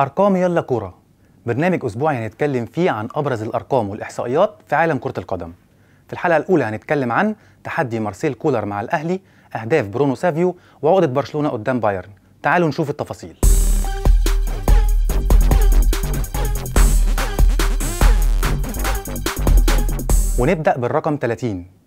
أرقام يلا كورة برنامج أسبوعي هنتكلم فيه عن أبرز الأرقام والإحصائيات في عالم كرة القدم في الحلقة الأولى هنتكلم عن تحدي مارسيل كولر مع الأهلي أهداف برونو سافيو وعقدة برشلونة قدام بايرن تعالوا نشوف التفاصيل ونبدأ بالرقم 30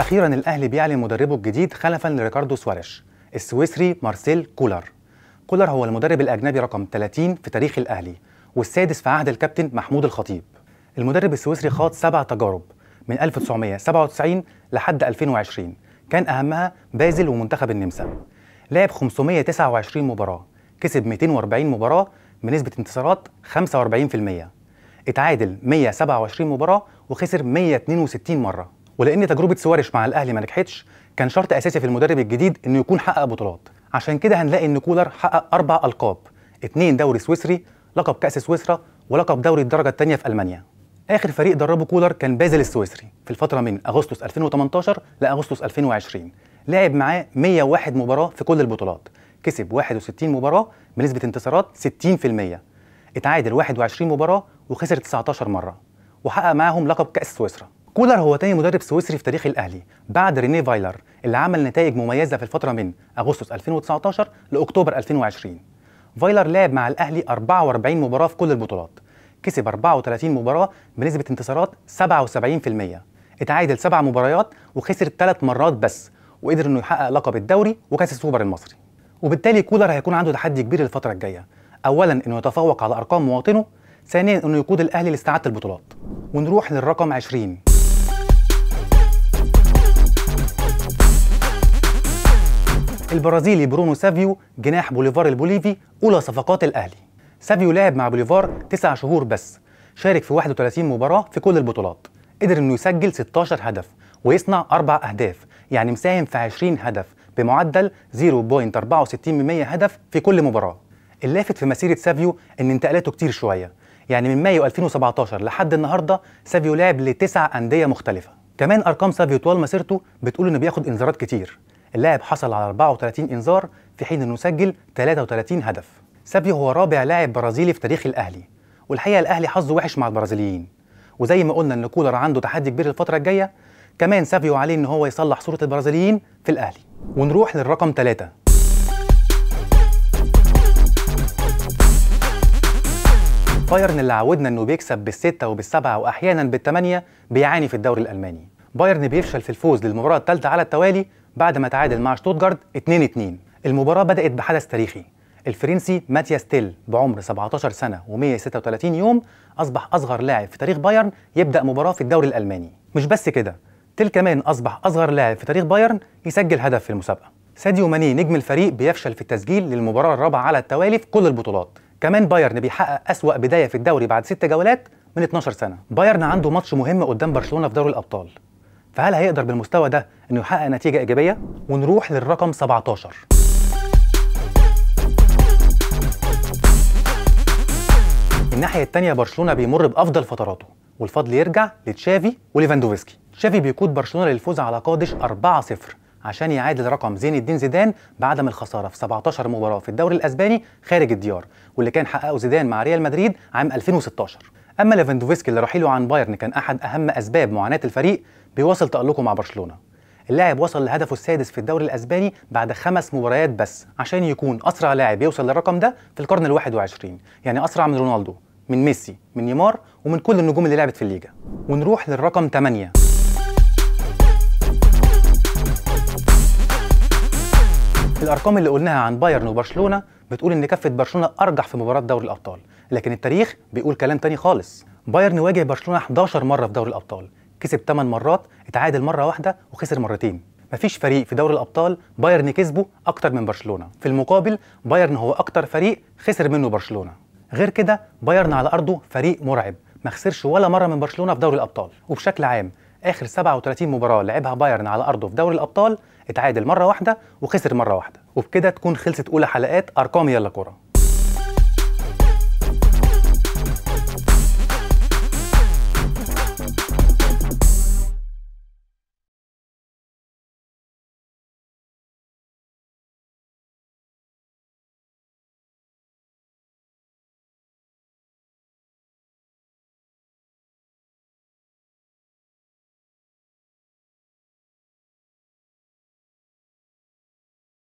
أخيرا الأهلي بيعلن مدربه الجديد خلفا لريكاردو سواريش السويسري مارسيل كولر كولر هو المدرب الأجنبي رقم 30 في تاريخ الأهلي والسادس في عهد الكابتن محمود الخطيب المدرب السويسري خاض سبع تجارب من 1997 لحد 2020 كان أهمها بازل ومنتخب النمسا لعب 529 مباراة كسب 240 مباراة بنسبة انتصارات 45% اتعادل 127 مباراة وخسر 162 مرة ولان تجربه سوارش مع الاهلي ما نجحتش كان شرط اساسي في المدرب الجديد انه يكون حقق بطولات عشان كده هنلاقي ان كولر حقق اربع القاب اثنين دوري سويسري لقب كاس سويسرا ولقب دوري الدرجه الثانيه في المانيا اخر فريق دربه كولر كان بازل السويسري في الفتره من اغسطس 2018 لاغسطس 2020 لعب معاه 101 مباراه في كل البطولات كسب 61 مباراه بنسبه انتصارات 60% اتعادل 21 مباراه وخسر 19 مره وحقق معاهم لقب كاس سويسرا كولر هو تاني مدرب سويسري في تاريخ الاهلي بعد ريني فايلر اللي عمل نتائج مميزه في الفتره من اغسطس 2019 لاكتوبر 2020 فايلر لعب مع الاهلي 44 مباراه في كل البطولات كسب 34 مباراه بنسبه انتصارات 77% اتعادل سبع مباريات وخسر ثلاث مرات بس وقدر انه يحقق لقب الدوري وكاس السوبر المصري وبالتالي كولر هيكون عنده تحدي كبير الفتره الجايه اولا انه يتفوق على ارقام مواطنه ثانيا انه يقود الاهلي لاستعاده البطولات ونروح للرقم 20 البرازيلي برونو سافيو جناح بوليفار البوليفي أولى صفقات الأهلي سافيو لعب مع بوليفار 9 شهور بس شارك في 31 مباراة في كل البطولات قدر انه يسجل 16 هدف ويصنع 4 أهداف يعني مساهم في 20 هدف بمعدل 0.64% هدف في كل مباراة اللافت في مسيرة سافيو ان انتقالاته كتير شوية يعني من مايو 2017 لحد النهارده سافيو لعب لتسع أندية مختلفة كمان أرقام سافيو طوال مسيرته بتقول انه بياخد انذارات كتير اللاعب حصل على 34 انذار في حين انه سجل 33 هدف سابيو هو رابع لاعب برازيلي في تاريخ الاهلي والحقيقه الاهلي حظه وحش مع البرازيليين وزي ما قلنا ان كولر عنده تحدي كبير الفتره الجايه كمان سافيو عليه ان هو يصلح صوره البرازيليين في الاهلي ونروح للرقم 3 بايرن اللي عودنا انه بيكسب بالستة وبالسبعة واحيانا بالثمانية بيعاني في الدوري الالماني بايرن بيفشل في الفوز للمباراة الثالثة على التوالي بعد ما تعادل مع شتوتجارد 2-2 المباراة بدأت بحدث تاريخي الفرنسي ماتياس تيل بعمر 17 سنة و136 يوم أصبح أصغر لاعب في تاريخ بايرن يبدأ مباراة في الدوري الألماني مش بس كده تيل كمان أصبح أصغر لاعب في تاريخ بايرن يسجل هدف في المسابقة ساديو ماني نجم الفريق بيفشل في التسجيل للمباراة الرابعة على التوالي في كل البطولات كمان بايرن بيحقق أسوأ بداية في الدوري بعد ست جولات من 12 سنة بايرن عنده ماتش مهم قدام برشلونة في دوري الأبطال فهل هيقدر بالمستوى ده انه يحقق نتيجه ايجابيه ونروح للرقم 17 الناحيه الثانيه برشلونه بيمر بافضل فتراته والفضل يرجع لتشافي وليفاندوفسكي تشافي بيقود برشلونه للفوز على قادش 4-0 عشان يعادل رقم زين الدين زيدان بعدم الخساره في 17 مباراه في الدوري الاسباني خارج الديار واللي كان حققه زيدان مع ريال مدريد عام 2016 اما ليفاندوفسكي اللي رحيله عن بايرن كان احد اهم اسباب معاناه الفريق بيواصل تألقه مع برشلونة اللاعب وصل لهدفه السادس في الدوري الاسباني بعد خمس مباريات بس عشان يكون اسرع لاعب يوصل للرقم ده في القرن ال21 يعني اسرع من رونالدو من ميسي من نيمار ومن كل النجوم اللي لعبت في الليجا ونروح للرقم 8 الارقام اللي قلناها عن بايرن وبرشلونه بتقول ان كفه برشلونه ارجح في مباراه دوري الابطال لكن التاريخ بيقول كلام تاني خالص بايرن واجه برشلونه 11 مره في دوري الابطال كسب 8 مرات اتعادل مره واحده وخسر مرتين مفيش فريق في دوري الابطال بايرن كسبه اكتر من برشلونه في المقابل بايرن هو اكتر فريق خسر منه برشلونه غير كده بايرن على ارضه فريق مرعب ما خسرش ولا مره من برشلونه في دوري الابطال وبشكل عام اخر 37 مباراه لعبها بايرن على ارضه في دوري الابطال اتعادل مره واحده وخسر مره واحده وبكده تكون خلصت اولى حلقات ارقام يلا كوره